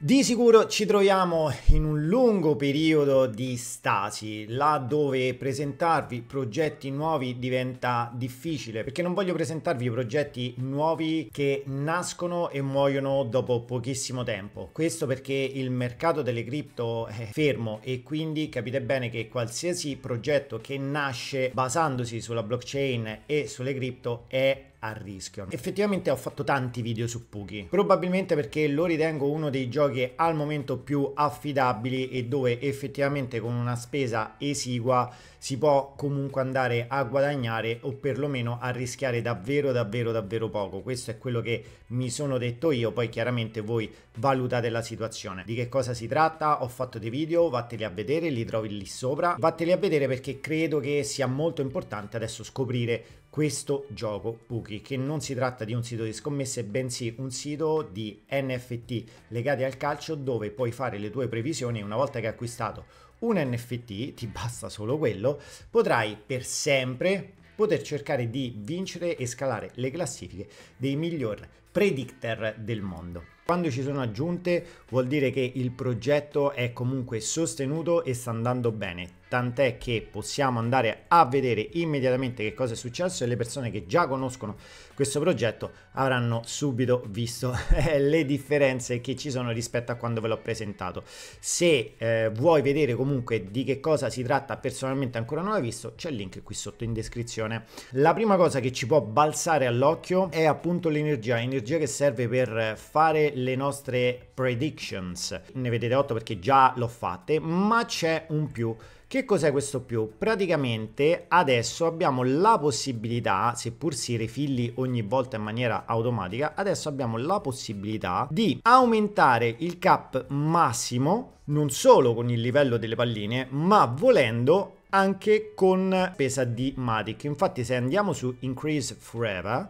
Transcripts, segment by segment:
Di sicuro ci troviamo in un lungo periodo di stasi, là dove presentarvi progetti nuovi diventa difficile, perché non voglio presentarvi progetti nuovi che nascono e muoiono dopo pochissimo tempo. Questo perché il mercato delle cripto è fermo e quindi capite bene che qualsiasi progetto che nasce basandosi sulla blockchain e sulle cripto è a rischio. Effettivamente ho fatto tanti video su Puki, probabilmente perché lo ritengo uno dei giochi al momento più affidabili e dove effettivamente con una spesa esigua si può comunque andare a guadagnare o perlomeno a rischiare davvero davvero davvero poco. Questo è quello che mi sono detto io, poi chiaramente voi valutate la situazione. Di che cosa si tratta? Ho fatto dei video, vatteli a vedere, li trovi lì sopra. Vatteli a vedere perché credo che sia molto importante adesso scoprire questo gioco Puki, che non si tratta di un sito di scommesse, bensì un sito di NFT legati al calcio dove puoi fare le tue previsioni una volta che hai acquistato un NFT, ti basta solo quello, potrai per sempre poter cercare di vincere e scalare le classifiche dei miglior predictor del mondo. Quando ci sono aggiunte vuol dire che il progetto è comunque sostenuto e sta andando bene, tant'è che possiamo andare a vedere immediatamente che cosa è successo e le persone che già conoscono questo progetto avranno subito visto eh, le differenze che ci sono rispetto a quando ve l'ho presentato. Se eh, vuoi vedere comunque di che cosa si tratta personalmente ancora non l'hai visto, c'è il link qui sotto in descrizione. La prima cosa che ci può balzare all'occhio è appunto l'energia, energia tecnologia che serve per fare le nostre predictions. Ne vedete 8 perché già l'ho fatte, ma c'è un più. Che cos'è questo più? Praticamente adesso abbiamo la possibilità, seppur si refilli ogni volta in maniera automatica, adesso abbiamo la possibilità di aumentare il cap massimo non solo con il livello delle palline, ma volendo anche con pesa di Matic. Infatti se andiamo su Increase Forever,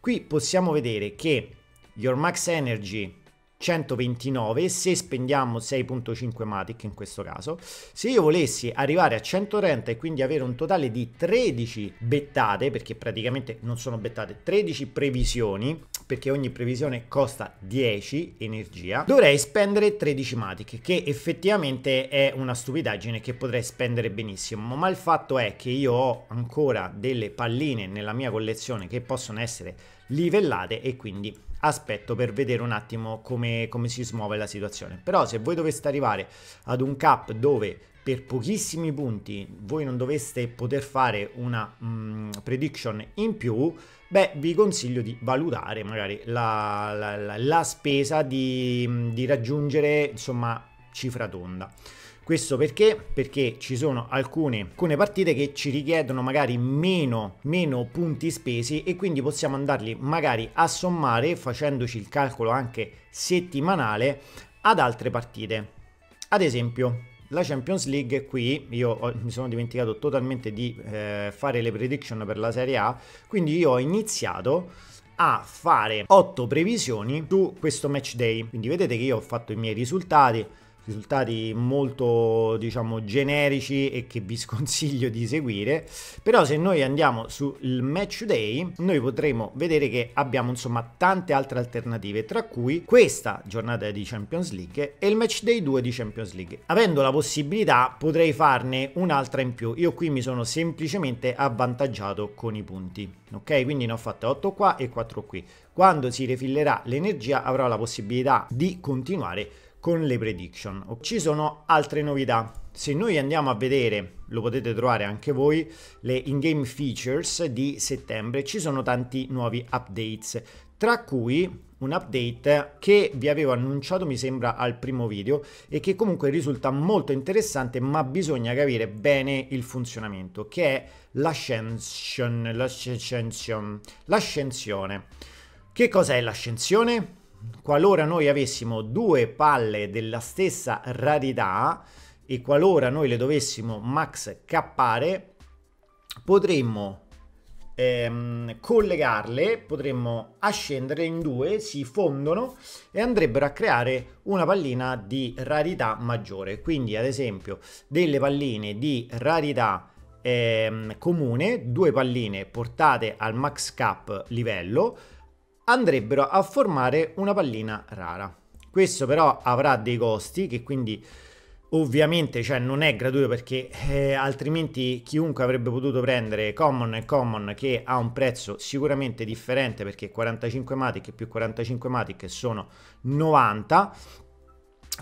qui possiamo vedere che your max energy 129 se spendiamo 6.5 Matic in questo caso. Se io volessi arrivare a 130 e quindi avere un totale di 13 bettate, perché praticamente non sono bettate, 13 previsioni, perché ogni previsione costa 10 energia, dovrei spendere 13 Matic, che effettivamente è una stupidaggine che potrei spendere benissimo, ma il fatto è che io ho ancora delle palline nella mia collezione che possono essere livellate e quindi aspetto per vedere un attimo come, come si smuove la situazione. Però se voi doveste arrivare ad un cap dove per pochissimi punti voi non doveste poter fare una mh, mm, prediction in più, beh, vi consiglio di valutare magari la, la, la, la spesa di, mm, di raggiungere, insomma, cifra tonda. Questo perché? Perché ci sono alcune, alcune partite che ci richiedono magari meno, meno punti spesi e quindi possiamo andarli magari a sommare facendoci il calcolo anche settimanale ad altre partite. Ad esempio, la Champions League qui io ho, mi sono dimenticato totalmente di eh, fare le prediction per la Serie A, quindi io ho iniziato a fare 8 previsioni su questo match day. Quindi vedete che io ho fatto i miei risultati, risultati molto diciamo generici e che vi sconsiglio di seguire però se noi andiamo sul match day noi potremo vedere che abbiamo insomma tante altre alternative tra cui questa giornata di Champions League e il match day 2 di Champions League avendo la possibilità potrei farne un'altra in più io qui mi sono semplicemente avvantaggiato con i punti ok quindi ne ho fatte 8 qua e 4 qui quando si refillerà l'energia avrò la possibilità di continuare con le prediction. Ci sono altre novità. Se noi andiamo a vedere, lo potete trovare anche voi, le in-game features di settembre, ci sono tanti nuovi updates, tra cui un update che vi avevo annunciato mi sembra al primo video e che comunque risulta molto interessante ma bisogna capire bene il funzionamento che è l'ascension, l'ascension, l'ascensione. Che cos'è l'ascensione? qualora noi avessimo due palle della stessa rarità e qualora noi le dovessimo max cappare, potremmo ehm, collegarle, potremmo ascendere in due, si fondono e andrebbero a creare una pallina di rarità maggiore. Quindi ad esempio delle palline di rarità ehm, comune, due palline portate al max cap livello, andrebbero a formare una pallina rara. Questo però avrà dei costi che quindi ovviamente cioè, non è gratuito perché eh, altrimenti chiunque avrebbe potuto prendere Common e Common che ha un prezzo sicuramente differente perché 45 Matic più 45 Matic sono 90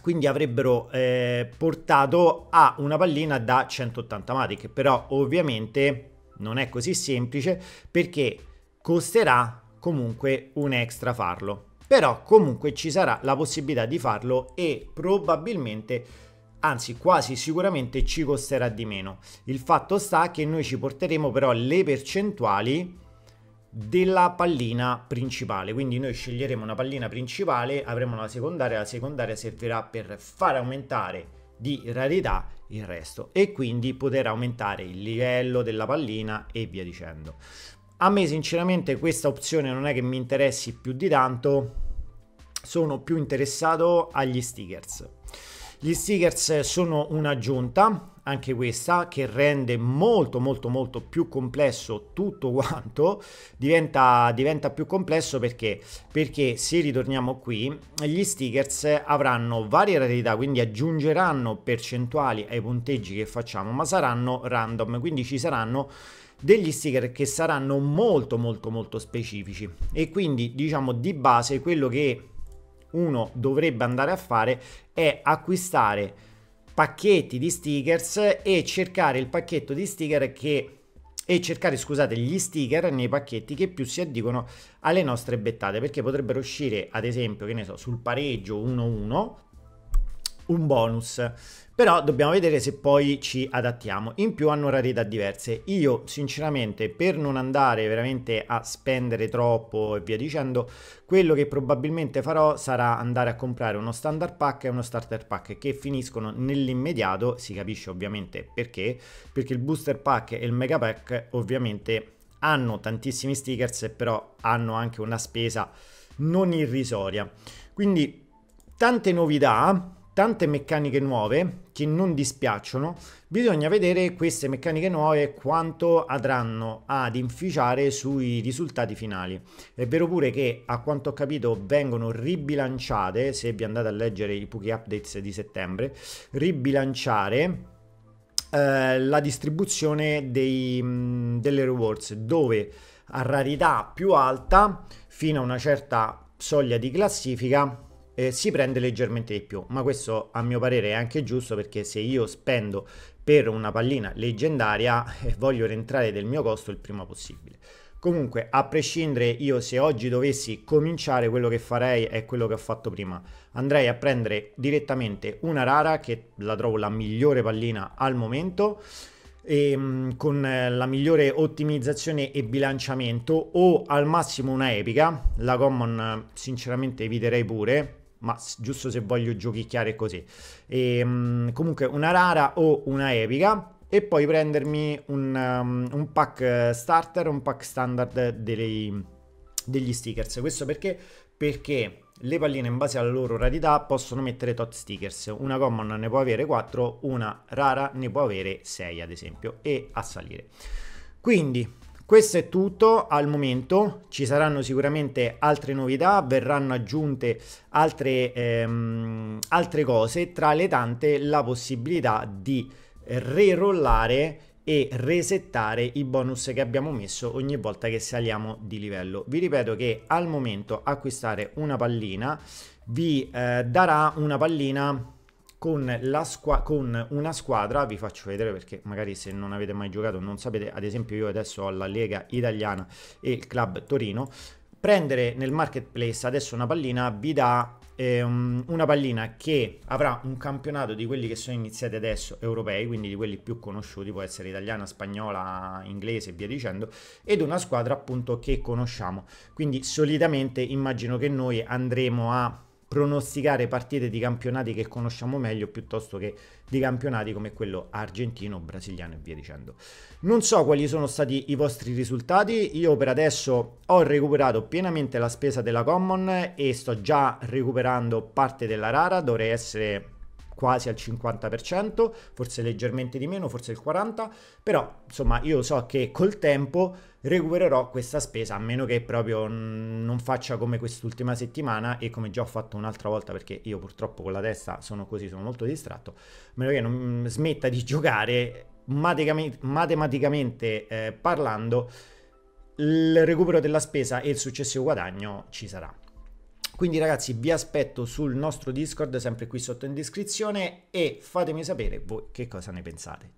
quindi avrebbero eh, portato a una pallina da 180 Matic però ovviamente non è così semplice perché costerà comunque un extra farlo. Però comunque ci sarà la possibilità di farlo e probabilmente anzi quasi sicuramente ci costerà di meno. Il fatto sta che noi ci porteremo però le percentuali della pallina principale, quindi noi sceglieremo una pallina principale, avremo la secondaria, la secondaria servirà per far aumentare di rarità il resto e quindi poter aumentare il livello della pallina e via dicendo. A me sinceramente questa opzione non è che mi interessi più di tanto, sono più interessato agli stickers. Gli stickers sono un'aggiunta, anche questa, che rende molto molto molto più complesso tutto quanto, diventa, diventa più complesso perché? Perché se ritorniamo qui, gli stickers avranno varie rarità, quindi aggiungeranno percentuali ai punteggi che facciamo, ma saranno random, quindi ci saranno degli sticker che saranno molto molto molto specifici e quindi diciamo di base quello che uno dovrebbe andare a fare è acquistare pacchetti di stickers e cercare il pacchetto di sticker che e cercare scusate gli sticker nei pacchetti che più si addicono alle nostre bettate perché potrebbero uscire ad esempio che ne so sul pareggio 1-1 un bonus. Però dobbiamo vedere se poi ci adattiamo. In più hanno rarità diverse. Io sinceramente per non andare veramente a spendere troppo e via dicendo, quello che probabilmente farò sarà andare a comprare uno standard pack e uno starter pack che finiscono nell'immediato, si capisce ovviamente perché, perché il booster pack e il mega pack ovviamente hanno tantissimi stickers, però hanno anche una spesa non irrisoria. Quindi tante novità tante meccaniche nuove che non dispiacciono, bisogna vedere queste meccaniche nuove quanto andranno ad inficiare sui risultati finali. È vero pure che a quanto ho capito vengono ribilanciate, se vi andate a leggere i pochi updates di settembre, ribilanciare eh, la distribuzione dei, mh, mm, delle rewards dove a rarità più alta fino a una certa soglia di classifica eh, si prende leggermente di più, ma questo a mio parere è anche giusto perché se io spendo per una pallina leggendaria eh, voglio rientrare del mio costo il prima possibile. Comunque, a prescindere, io se oggi dovessi cominciare, quello che farei è quello che ho fatto prima. Andrei a prendere direttamente una rara, che la trovo la migliore pallina al momento, e, ehm, con eh, la migliore ottimizzazione e bilanciamento, o al massimo una epica. La common, sinceramente, eviterei pure, ma giusto se voglio giochicchiare così. E, um, comunque una rara o una epica e poi prendermi un, um, un pack eh, starter, un pack standard dei, degli stickers. Questo perché? Perché le palline in base alla loro rarità possono mettere tot stickers. Una common ne può avere 4, una rara ne può avere 6 ad esempio e a salire. Quindi questo è tutto al momento, ci saranno sicuramente altre novità, verranno aggiunte altre, ehm, altre cose, tra le tante la possibilità di rerollare e resettare i bonus che abbiamo messo ogni volta che saliamo di livello. Vi ripeto che al momento acquistare una pallina vi eh, darà una pallina con, squa- con, una squadra, vi faccio vedere perché magari se non avete mai giocato non sapete, ad esempio io adesso ho la Lega Italiana e il Club Torino, prendere nel marketplace adesso una pallina vi dà eh, una pallina che avrà un campionato di quelli che sono iniziati adesso europei, quindi di quelli più conosciuti, può essere italiana, spagnola, inglese e via dicendo, ed una squadra appunto che conosciamo. Quindi solitamente immagino che noi andremo a pronosticare partite di campionati che conosciamo meglio piuttosto che di campionati come quello argentino, brasiliano e via dicendo. Non so quali sono stati i vostri risultati, io per adesso ho recuperato pienamente la spesa della Common e sto già recuperando parte della Rara, dovrei essere quasi al 50%, forse leggermente di meno, forse il 40%, però insomma io so che col tempo recupererò questa spesa, a meno che proprio non faccia come quest'ultima settimana e come già ho fatto un'altra volta, perché io purtroppo con la testa sono così, sono molto distratto, a meno che non smetta di giocare matematicamente, matematicamente eh, parlando, il recupero della spesa e il successivo guadagno ci sarà. Quindi ragazzi vi aspetto sul nostro Discord sempre qui sotto in descrizione e fatemi sapere voi che cosa ne pensate. Ciao.